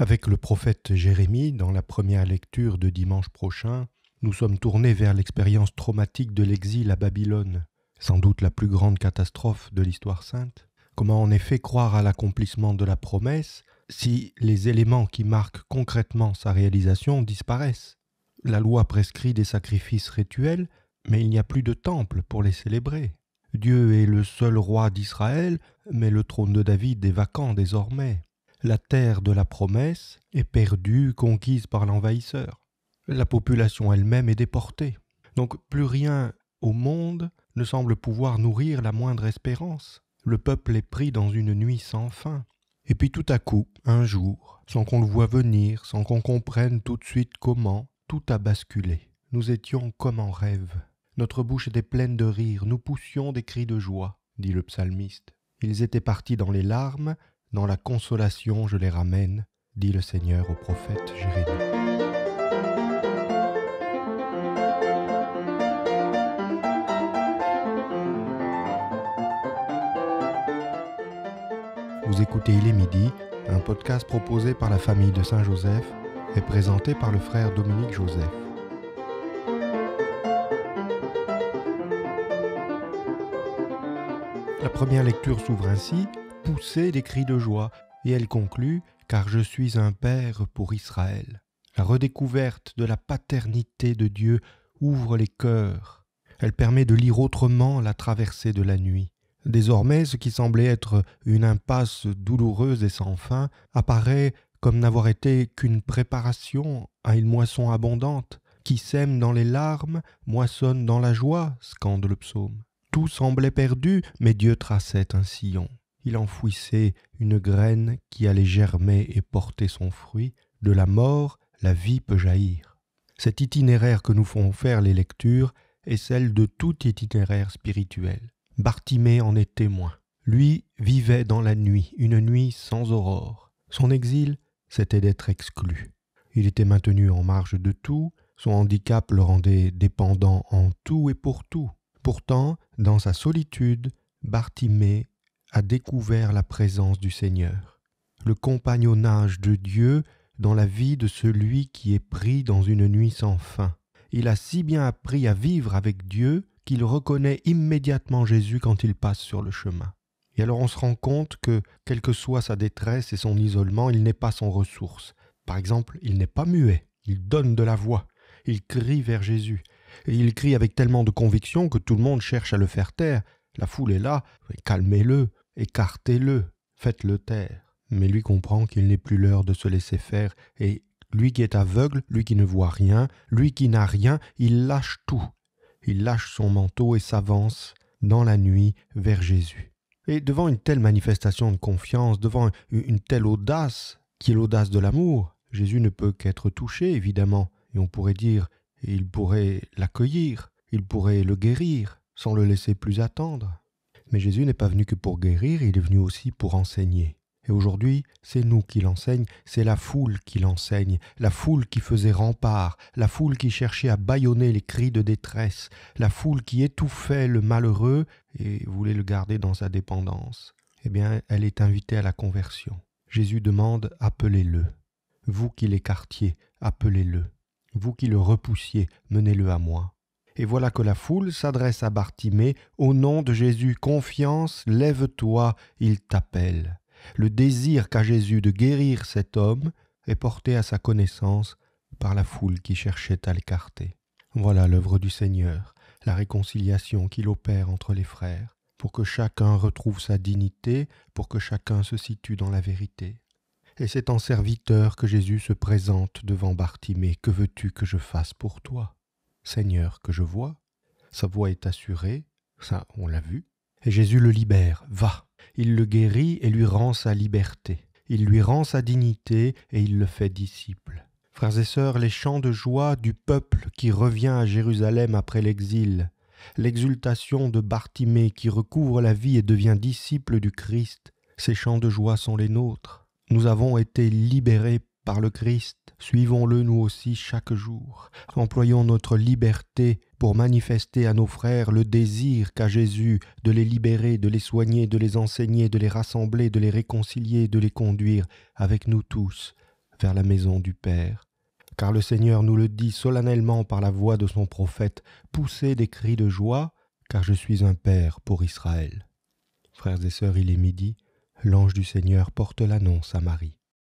Avec le prophète Jérémie, dans la première lecture de dimanche prochain, nous sommes tournés vers l'expérience traumatique de l'exil à Babylone, sans doute la plus grande catastrophe de l'histoire sainte. Comment en effet croire à l'accomplissement de la promesse si les éléments qui marquent concrètement sa réalisation disparaissent La loi prescrit des sacrifices rituels, mais il n'y a plus de temple pour les célébrer. Dieu est le seul roi d'Israël, mais le trône de David est vacant désormais la terre de la promesse est perdue, conquise par l'envahisseur. La population elle-même est déportée. Donc plus rien au monde ne semble pouvoir nourrir la moindre espérance. Le peuple est pris dans une nuit sans fin. Et puis tout à coup, un jour, sans qu'on le voie venir, sans qu'on comprenne tout de suite comment, tout a basculé. Nous étions comme en rêve. Notre bouche était pleine de rire, nous poussions des cris de joie, dit le psalmiste. Ils étaient partis dans les larmes, dans la consolation je les ramène, dit le Seigneur au prophète Jérémie. Vous écoutez Il est midi, un podcast proposé par la famille de Saint-Joseph et présenté par le frère Dominique Joseph. La première lecture s'ouvre ainsi poussait des cris de joie, et elle conclut Car je suis un père pour Israël. La redécouverte de la paternité de Dieu ouvre les cœurs. Elle permet de lire autrement la traversée de la nuit. Désormais, ce qui semblait être une impasse douloureuse et sans fin apparaît comme n'avoir été qu'une préparation à une moisson abondante, qui sème dans les larmes, moissonne dans la joie, scande le psaume. Tout semblait perdu, mais Dieu traçait un sillon il enfouissait une graine qui allait germer et porter son fruit, de la mort, la vie peut jaillir. Cet itinéraire que nous font faire les lectures est celle de tout itinéraire spirituel. Bartimée en est témoin. Lui vivait dans la nuit, une nuit sans aurore. Son exil, c'était d'être exclu. Il était maintenu en marge de tout, son handicap le rendait dépendant en tout et pour tout. Pourtant, dans sa solitude, Bartimée a découvert la présence du Seigneur, le compagnonnage de Dieu dans la vie de celui qui est pris dans une nuit sans fin. Il a si bien appris à vivre avec Dieu qu'il reconnaît immédiatement Jésus quand il passe sur le chemin. Et alors on se rend compte que, quelle que soit sa détresse et son isolement, il n'est pas sans ressource. Par exemple, il n'est pas muet, il donne de la voix, il crie vers Jésus, et il crie avec tellement de conviction que tout le monde cherche à le faire taire, la foule est là, calmez-le, écartez-le, faites-le taire. Mais lui comprend qu'il n'est plus l'heure de se laisser faire, et lui qui est aveugle, lui qui ne voit rien, lui qui n'a rien, il lâche tout. Il lâche son manteau et s'avance dans la nuit vers Jésus. Et devant une telle manifestation de confiance, devant une telle audace, qui est l'audace de l'amour, Jésus ne peut qu'être touché, évidemment, et on pourrait dire, il pourrait l'accueillir, il pourrait le guérir, sans le laisser plus attendre. Mais Jésus n'est pas venu que pour guérir, il est venu aussi pour enseigner. Et aujourd'hui, c'est nous qui l'enseigne, c'est la foule qui l'enseigne, la foule qui faisait rempart, la foule qui cherchait à bâillonner les cris de détresse, la foule qui étouffait le malheureux et voulait le garder dans sa dépendance. Eh bien, elle est invitée à la conversion. Jésus demande Appelez-le. Vous qui l'écartiez, appelez-le. Vous qui le repoussiez, menez-le à moi et voilà que la foule s'adresse à Bartimée au nom de Jésus. Confiance, lève-toi, il t'appelle. Le désir qu'a Jésus de guérir cet homme est porté à sa connaissance par la foule qui cherchait à l'écarter. Voilà l'œuvre du Seigneur, la réconciliation qu'il opère entre les frères, pour que chacun retrouve sa dignité, pour que chacun se situe dans la vérité. Et c'est en serviteur que Jésus se présente devant Bartimée. Que veux-tu que je fasse pour toi Seigneur que je vois. Sa voix est assurée, ça on l'a vu. Et Jésus le libère, va. Il le guérit et lui rend sa liberté. Il lui rend sa dignité et il le fait disciple. Frères et sœurs, les chants de joie du peuple qui revient à Jérusalem après l'exil, l'exultation de Bartimée qui recouvre la vie et devient disciple du Christ, ces chants de joie sont les nôtres. Nous avons été libérés par le Christ, suivons-le nous aussi chaque jour. Employons notre liberté pour manifester à nos frères le désir qu'a Jésus de les libérer, de les soigner, de les enseigner, de les rassembler, de les réconcilier, de les conduire avec nous tous vers la maison du Père. Car le Seigneur nous le dit solennellement par la voix de son prophète, poussez des cris de joie, car je suis un Père pour Israël. Frères et sœurs, il est midi, l'ange du Seigneur porte l'annonce à Marie.